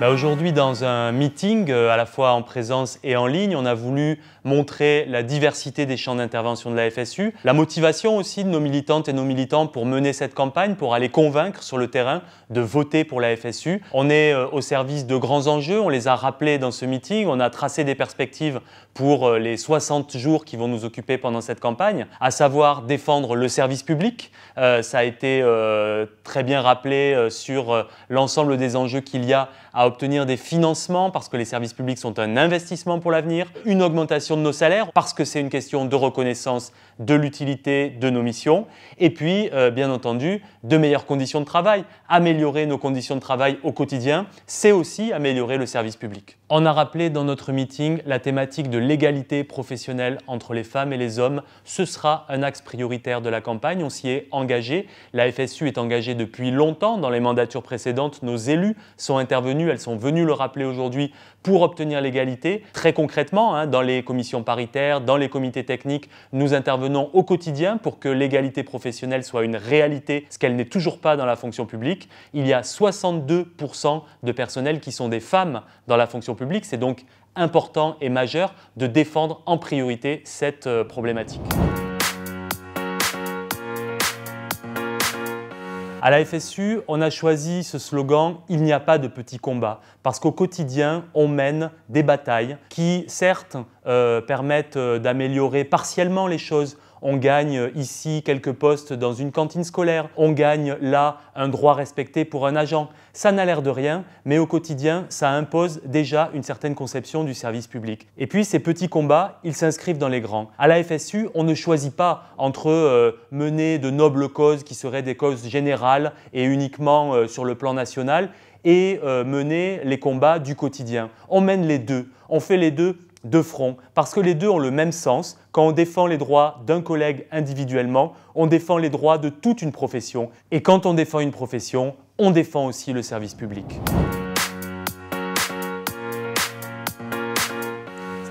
Bah, aujourd'hui, dans un meeting, euh, à la fois en présence et en ligne, on a voulu montrer la diversité des champs d'intervention de la FSU, la motivation aussi de nos militantes et nos militants pour mener cette campagne, pour aller convaincre sur le terrain de voter pour la FSU. On est euh, au service de grands enjeux, on les a rappelés dans ce meeting, on a tracé des perspectives pour euh, les 60 jours qui vont nous occuper pendant cette campagne, à savoir défendre le service public. ça a été très bien rappelé sur l'ensemble des enjeux qu'il y a à obtenir des financements parce que les services publics sont un investissement pour l'avenir, une augmentation de nos salaires parce que c'est une question de reconnaissance de l'utilité de nos missions, et puis euh, bien entendu de meilleures conditions de travail. Améliorer nos conditions de travail au quotidien, c'est aussi améliorer le service public. On a rappelé dans notre meeting la thématique de l'égalité professionnelle entre les femmes et les hommes. Ce sera un axe prioritaire de la campagne. On s'y est engagé. La FSU est engagée depuis longtemps. Dans les mandatures précédentes, nos élus sont intervenus. Elles sont venues le rappeler aujourd'hui pour obtenir l'égalité. Très concrètement, hein, dans les commissions paritaires, dans les comités techniques, nous intervenons au quotidien pour que l'égalité professionnelle soit une réalité, ce qu'elle n'est toujours pas dans la fonction publique. Il y a 62% de personnels qui sont des femmes dans la fonction publique c'est donc important et majeur de défendre en priorité cette euh, problématique. À la FSU, on a choisi ce slogan Il n'y a pas de petits combats, parce qu'au quotidien, on mène des batailles qui, certes, euh, permettent euh, d'améliorer partiellement les choses on gagne euh, ici quelques postes dans une cantine scolaire. On gagne là un droit respecté pour un agent. Ça n'a l'air de rien, mais au quotidien, ça impose déjà une certaine conception du service public. Et puis ces petits combats, ils s'inscrivent dans les grands. À la FSU, on ne choisit pas entre euh, mener de nobles causes qui seraient des causes générales et uniquement euh, sur le plan national et mener les combats du quotidien. On mène les deux. On fait les deux de front, parce que les deux ont le même sens. Quand on défend les droits d'un collègue individuellement, on défend les droits de toute une profession. Et quand on défend une profession, on défend aussi le service public.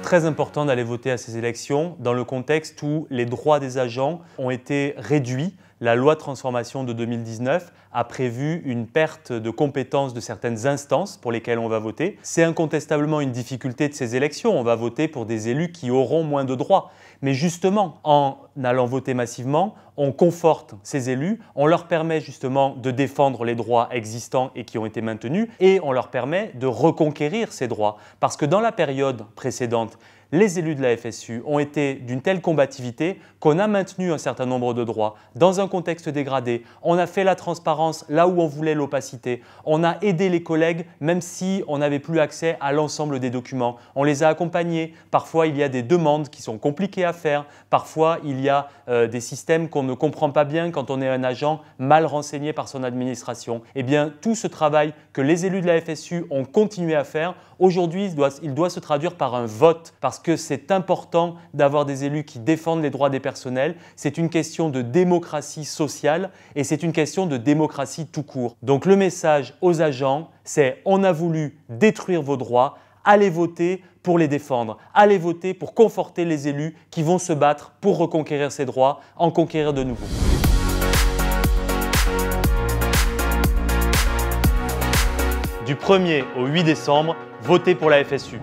très important d'aller voter à ces élections dans le contexte où les droits des agents ont été réduits la loi de transformation de 2019 a prévu une perte de compétences de certaines instances pour lesquelles on va voter. C'est incontestablement une difficulté de ces élections. On va voter pour des élus qui auront moins de droits. Mais justement, en allant voter massivement, on conforte ces élus, on leur permet justement de défendre les droits existants et qui ont été maintenus, et on leur permet de reconquérir ces droits. Parce que dans la période précédente, les élus de la FSU ont été d'une telle combativité qu'on a maintenu un certain nombre de droits dans un contexte dégradé. On a fait la transparence là où on voulait l'opacité. On a aidé les collègues même si on n'avait plus accès à l'ensemble des documents. On les a accompagnés. Parfois, il y a des demandes qui sont compliquées à faire. Parfois, il y a euh, des systèmes qu'on ne comprend pas bien quand on est un agent mal renseigné par son administration. Eh bien, tout ce travail que les élus de la FSU ont continué à faire, aujourd'hui, il doit, se traduire par un vote. Parce parce que c'est important d'avoir des élus qui défendent les droits des personnels. C'est une question de démocratie sociale et c'est une question de démocratie tout court. Donc le message aux agents, c'est on a voulu détruire vos droits, allez voter pour les défendre, allez voter pour conforter les élus qui vont se battre pour reconquérir ces droits, en conquérir de nouveau. du 1er au 8 décembre, votez pour la FSU.